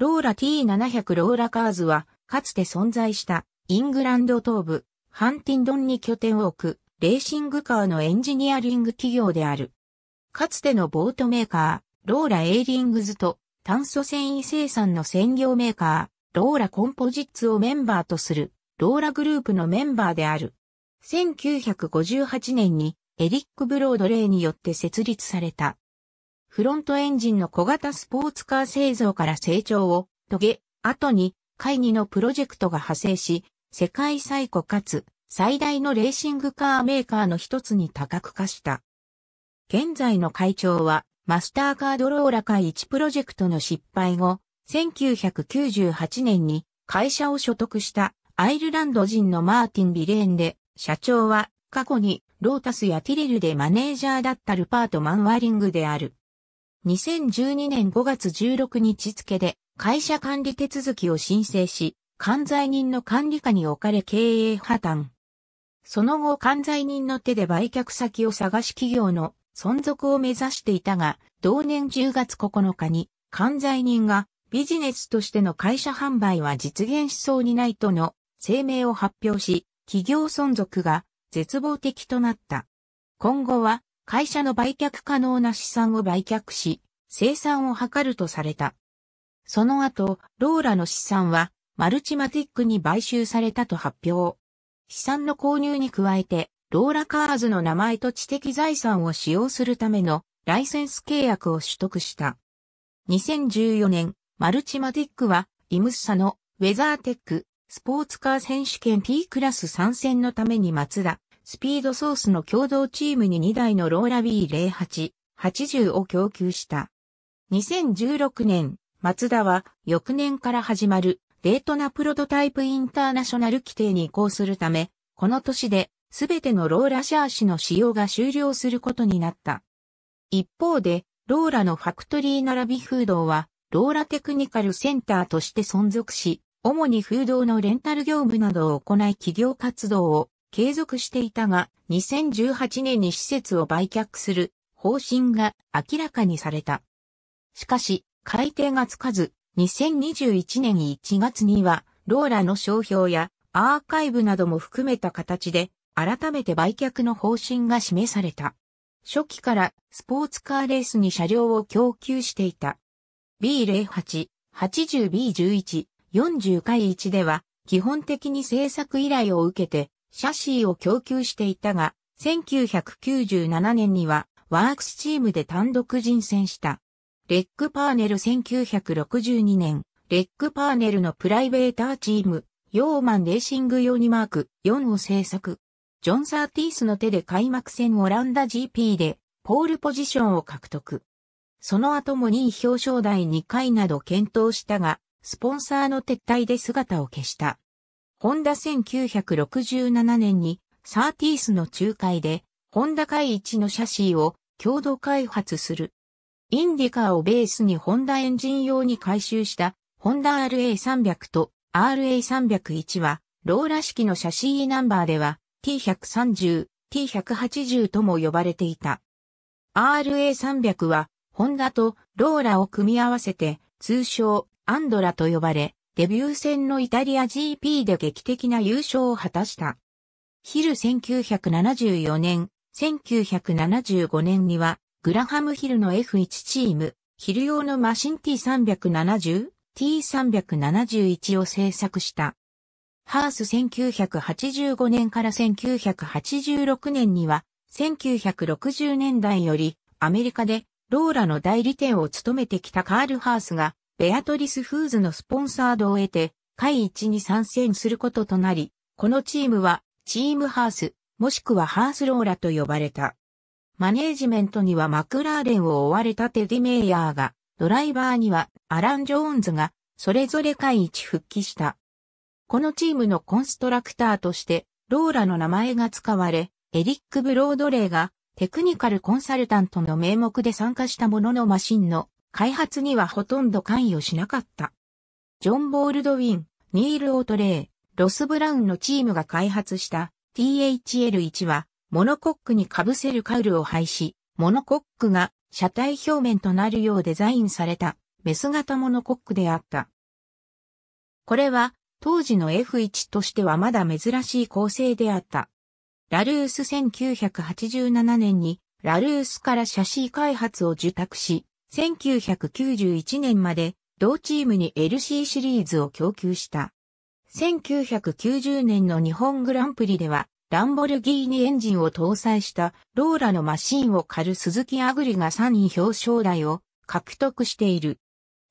ローラ T700 ローラカーズは、かつて存在したイングランド東部、ハンティンドンに拠点を置く、レーシングカーのエンジニアリング企業である。かつてのボートメーカー、ローラエイリングズと、炭素繊維生産の専業メーカー、ローラコンポジッツをメンバーとする、ローラグループのメンバーである。1958年にエリック・ブロードレイによって設立されたフロントエンジンの小型スポーツカー製造から成長を遂げ、後に、会議のプロジェクトが派生し、世界最古かつ最大のレーシングカーメーカーの一つに多角化した。現在の会長は、マスターカードローラ会1プロジェクトの失敗後、1998年に会社を所得したアイルランド人のマーティン・ビレーンで、社長は過去にロータスやティレルでマネージャーだったルパート・マンワリングである。2012年5月16日付で会社管理手続きを申請し、管財人の管理下に置かれ経営破綻。その後管財人の手で売却先を探し企業の存続を目指していたが、同年10月9日に管財人がビジネスとしての会社販売は実現しそうにないとの声明を発表し、企業存続が絶望的となった。今後は会社の売却可能な資産を売却し、生産を図るとされた。その後、ローラの資産は、マルチマティックに買収されたと発表。資産の購入に加えて、ローラカーズの名前と知的財産を使用するためのライセンス契約を取得した。2014年、マルチマティックは、イムス社のウェザーテック、スポーツカー選手権 T クラス参戦のためにマツダ、スピードソースの共同チームに2台のローラ B08、80を供給した。2016年、マツダは翌年から始まるデートなプロトタイプインターナショナル規定に移行するため、この年で全てのローラシャーシの使用が終了することになった。一方で、ローラのファクトリー並びフードは、ローラテクニカルセンターとして存続し、主にフードのレンタル業務などを行い企業活動を継続していたが、2018年に施設を売却する方針が明らかにされた。しかし、改定がつかず、2021年1月には、ローラの商標やアーカイブなども含めた形で、改めて売却の方針が示された。初期からスポーツカーレースに車両を供給していた。B08、80B11、40回1では、基本的に制作依頼を受けて、シャシーを供給していたが、1997年にはワークスチームで単独人選した。レッグパーネル1962年、レッグパーネルのプライベーターチーム、ヨーマンレーシング用にマーク4を制作。ジョン・サーティースの手で開幕戦オランダ GP でポールポジションを獲得。その後も2位表彰台2回など検討したが、スポンサーの撤退で姿を消した。ホンダ1967年にサーティースの仲介で、ホンダ会一のシャシーを共同開発する。インディカーをベースにホンダエンジン用に回収したホンダ RA300 と RA301 は、ローラ式のシャシーナンバーでは T130、T180 とも呼ばれていた。RA300 は、ホンダとローラを組み合わせて、通称アンドラと呼ばれ、デビュー戦のイタリア GP で劇的な優勝を果たした。ヒル1974年、1975年には、グラハムヒルの F1 チーム、ヒル用のマシン T370、T371 を制作した。ハース1985年から1986年には、1960年代よりアメリカでローラの代理店を務めてきたカール・ハースがベアトリスフーズのスポンサードを得て、会一に参戦することとなり、このチームは、チームハース、もしくはハースローラと呼ばれた。マネージメントにはマクラーレンを追われたテディ・メイヤーが、ドライバーにはアラン・ジョーンズが、それぞれ会一復帰した。このチームのコンストラクターとして、ローラの名前が使われ、エリック・ブロードレイがテクニカルコンサルタントの名目で参加したもののマシンの開発にはほとんど関与しなかった。ジョン・ボールドウィン、ニール・オートレー、ロス・ブラウンのチームが開発した THL1 はモノコックに被せるカウルを廃止、モノコックが車体表面となるようデザインされたメス型モノコックであった。これは当時の F1 としてはまだ珍しい構成であった。ラルース1987年にラルースからシャシー開発を受託し、1991年まで同チームに LC シリーズを供給した。1990年の日本グランプリでは、ランボルギーニエンジンを搭載したローラのマシンを狩る鈴木アグリが3位表彰台を獲得している。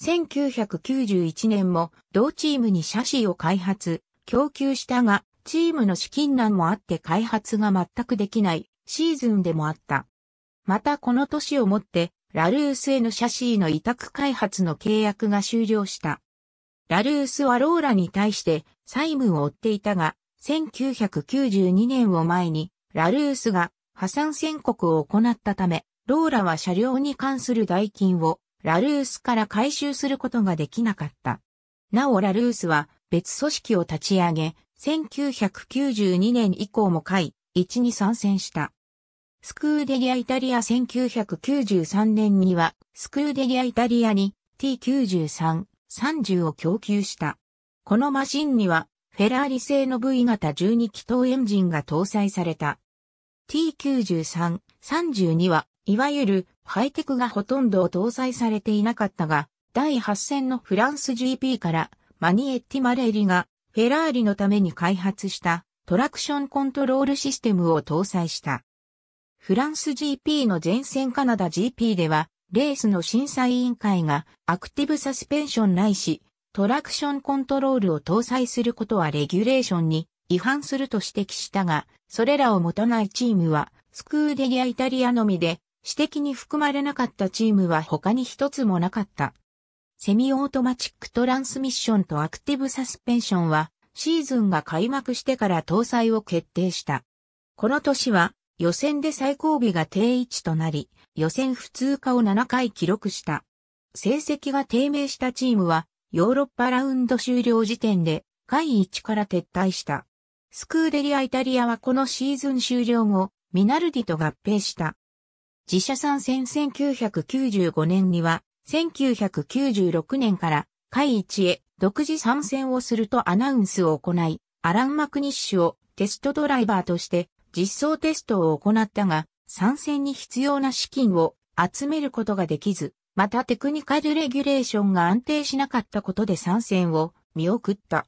1991年も同チームに車ーを開発、供給したが、チームの資金難もあって開発が全くできないシーズンでもあった。またこの年をもってラルースへのシャシーの委託開発の契約が終了した。ラルースはローラに対して債務を負っていたが、1992年を前に、ラルースが破産宣告を行ったため、ローラは車両に関する代金をラルースから回収することができなかった。なおラルースは別組織を立ち上げ、1992年以降も会1に参戦した。スクーデリアイタリア1993年には、スクーデリアイタリアに T93、30を供給した。このマシンには、フェラーリ製の V 型12気筒エンジンが搭載された。T93、30には、いわゆるハイテクがほとんど搭載されていなかったが、第8戦のフランス GP からマニエッティ・マレーリがフェラーリのために開発したトラクションコントロールシステムを搭載した。フランス GP の前線カナダ GP では、レースの審査委員会がアクティブサスペンションないし、トラクションコントロールを搭載することはレギュレーションに違反すると指摘したが、それらを持たないチームは、スクーデリアイタリアのみで、指摘に含まれなかったチームは他に一つもなかった。セミオートマチックトランスミッションとアクティブサスペンションは、シーズンが開幕してから搭載を決定した。この年は、予選で最後尾が定位置となり、予選普通科を7回記録した。成績が低迷したチームは、ヨーロッパラウンド終了時点で、下位1から撤退した。スクーデリア・イタリアはこのシーズン終了後、ミナルディと合併した。自社参戦1995年には、1996年から下位1へ独自参戦をするとアナウンスを行い、アラン・マクニッシュをテストドライバーとして実装テストを行ったが、参戦に必要な資金を集めることができず、またテクニカルレギュレーションが安定しなかったことで参戦を見送った。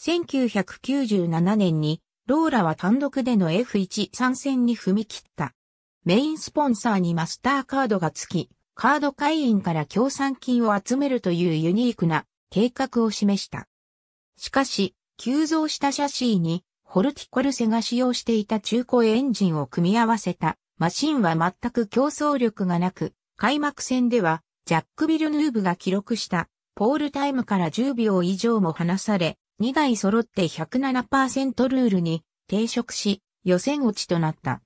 1997年にローラは単独での F1 参戦に踏み切った。メインスポンサーにマスターカードがつき、カード会員から協賛金を集めるというユニークな計画を示した。しかし、急増したシャシーにホルティコルセが使用していた中古エンジンを組み合わせたマシンは全く競争力がなく、開幕戦ではジャック・ビルヌーブが記録したポールタイムから10秒以上も離され、2台揃って107%ルールに抵触し、予選落ちとなった。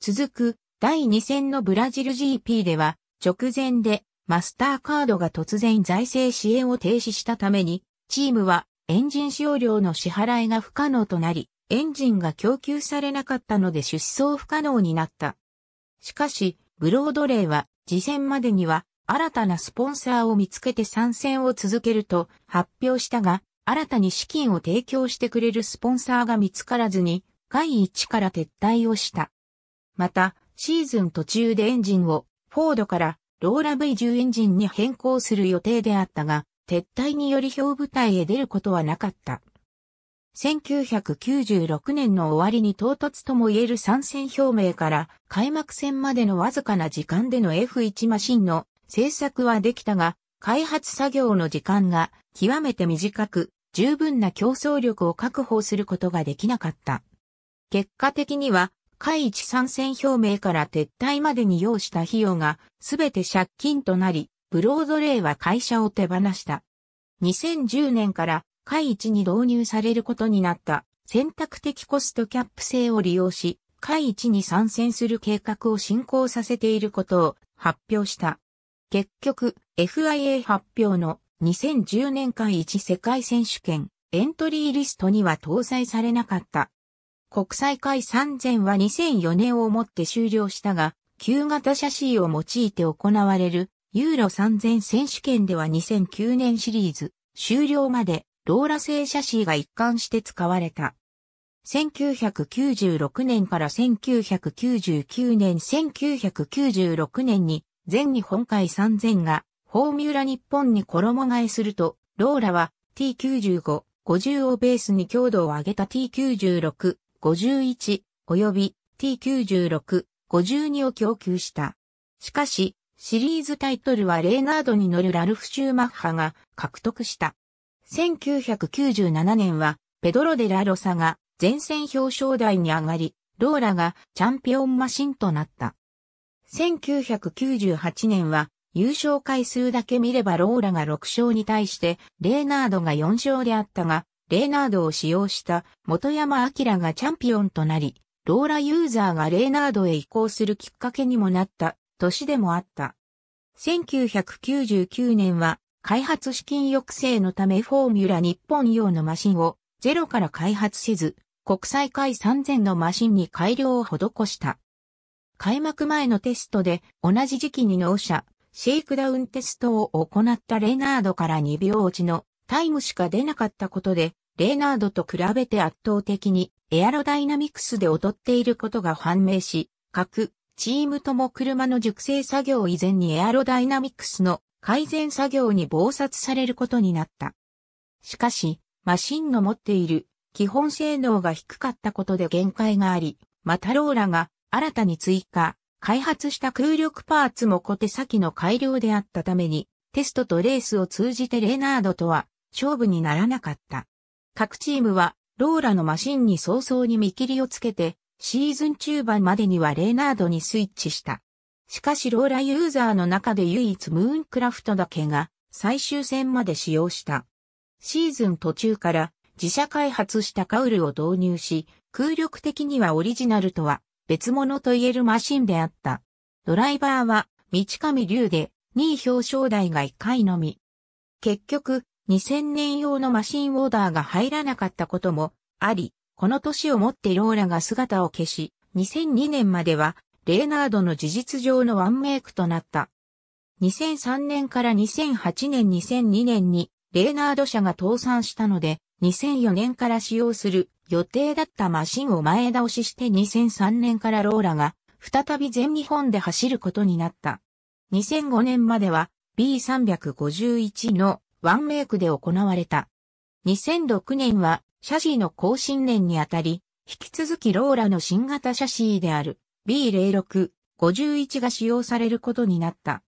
続く第2戦のブラジル GP では、直前でマスターカードが突然財政支援を停止したために、チームはエンジン使用料の支払いが不可能となり、エンジンが供給されなかったので出走不可能になった。しかし、ブロードレイは、事前までには、新たなスポンサーを見つけて参戦を続けると発表したが、新たに資金を提供してくれるスポンサーが見つからずに、第1から撤退をした。また、シーズン途中でエンジンを、フォードからローラ V10 エンジンに変更する予定であったが、撤退により表舞台へ出ることはなかった。1996年の終わりに唐突とも言える参戦表明から開幕戦までのわずかな時間での F1 マシンの制作はできたが、開発作業の時間が極めて短く、十分な競争力を確保することができなかった。結果的には、海一参戦表明から撤退までに要した費用がすべて借金となり、ブロードレイは会社を手放した。2010年から会一に導入されることになった選択的コストキャップ制を利用し、会一に参戦する計画を進行させていることを発表した。結局、FIA 発表の2010年会一世界選手権エントリーリストには搭載されなかった。国際会3000は2004年をもって終了したが、旧型シャシーを用いて行われるユーロ3000選手権では2009年シリーズ終了までローラ製シャシーが一貫して使われた。1996年から1999年1996年に全日本海3000がフォーミュラ日本に衣替えすると、ローラは T95、50をベースに強度を上げた T96、51及び T96、52を供給した。しかし、シリーズタイトルはレーナードに乗るラルフ・シューマッハが獲得した。1997年はペドロ・デ・ラ・ロサが前線表彰台に上がり、ローラがチャンピオンマシンとなった。1998年は優勝回数だけ見ればローラが6勝に対してレーナードが4勝であったが、レーナードを使用した元山明がチャンピオンとなり、ローラユーザーがレーナードへ移行するきっかけにもなった年でもあった。1999年は開発資金抑制のためフォーミュラ日本用のマシンをゼロから開発せず、国際会3000のマシンに改良を施した。開幕前のテストで同じ時期に納車、シェイクダウンテストを行ったレナードから2秒落ちのタイムしか出なかったことで、レナードと比べて圧倒的にエアロダイナミクスで劣っていることが判明し、各チームとも車の熟成作業以前にエアロダイナミクスの改善作業に忙殺されることになった。しかし、マシンの持っている基本性能が低かったことで限界があり、またローラが新たに追加、開発した空力パーツも小手先の改良であったために、テストとレースを通じてレナードとは勝負にならなかった。各チームはローラのマシンに早々に見切りをつけて、シーズン中盤までにはレーナードにスイッチした。しかしローラユーザーの中で唯一ムーンクラフトだけが最終戦まで使用した。シーズン途中から自社開発したカウルを導入し、空力的にはオリジナルとは別物と言えるマシンであった。ドライバーは道上竜で2位表彰台が1回のみ。結局、2000年用のマシンオーダーが入らなかったこともあり、この年をもってローラが姿を消し、2002年までは、レーナードの事実上のワンメイクとなった。2003年から2008年2002年に、レーナード社が倒産したので、2004年から使用する予定だったマシンを前倒しして2003年からローラが再び全日本で走ることになった。2005年までは B351 のワンメイクで行われた。2006年はシャシーの更新年にあたり、引き続きローラの新型シャシーである B06、51が使用されることになった。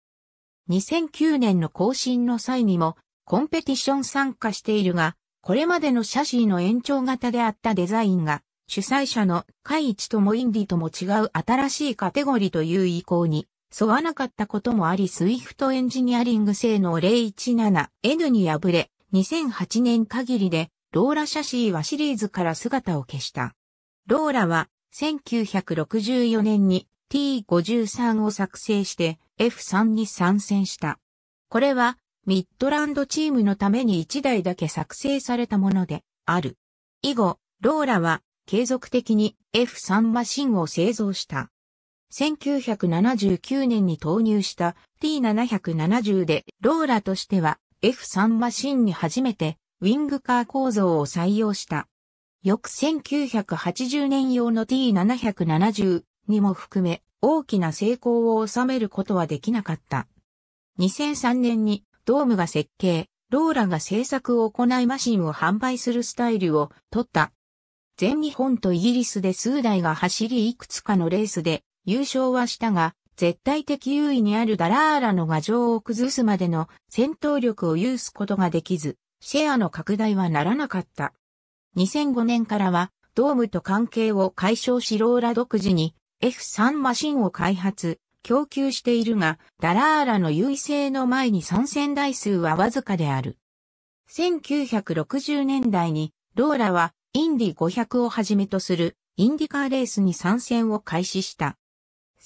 2009年の更新の際にもコンペティション参加しているが、これまでのシャシーの延長型であったデザインが、主催者の海一ともインディとも違う新しいカテゴリーという意向に沿わなかったこともあり、スイフトエンジニアリング性能 017N に敗れ、2008年限りでローラ・シャシーはシリーズから姿を消した。ローラは1964年に T53 を作成して F3 に参戦した。これはミッドランドチームのために1台だけ作成されたものである。以後、ローラは継続的に F3 マシンを製造した。1979年に投入した T770 でローラとしては F3 マシンに初めてウィングカー構造を採用した。翌1980年用の T770 にも含め大きな成功を収めることはできなかった。2003年にドームが設計、ローラが製作を行いマシンを販売するスタイルを取った。全日本とイギリスで数台が走りいくつかのレースで優勝はしたが、絶対的優位にあるダラーラの牙城を崩すまでの戦闘力を有すことができず、シェアの拡大はならなかった。2005年からは、ドームと関係を解消しローラ独自に F3 マシンを開発、供給しているが、ダラーラの優位性の前に参戦台数はわずかである。1960年代に、ローラはインディ500をはじめとするインディカーレースに参戦を開始した。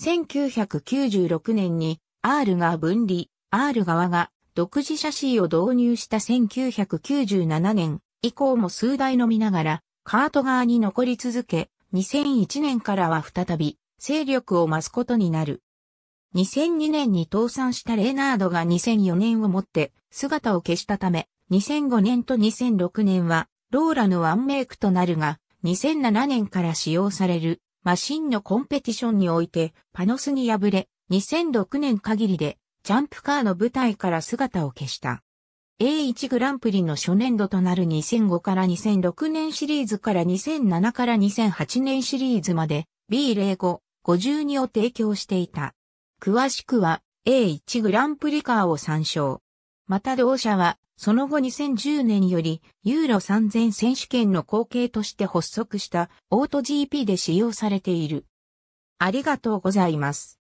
1996年に R が分離、R 側が独自シャシーを導入した1997年以降も数台のみながら、カート側に残り続け、2001年からは再び、勢力を増すことになる。2002年に倒産したレーナードが2004年をもって姿を消したため、2005年と2006年はローラのワンメイクとなるが、2007年から使用されるマシンのコンペティションにおいてパノスに敗れ、2006年限りでジャンプカーの舞台から姿を消した。A1 グランプリの初年度となる2005から2006年シリーズから2007から2008年シリーズまで B05、52を提供していた。詳しくは A1 グランプリカーを参照。また同社はその後2010年よりユーロ3000選手権の後継として発足したオート GP で使用されている。ありがとうございます。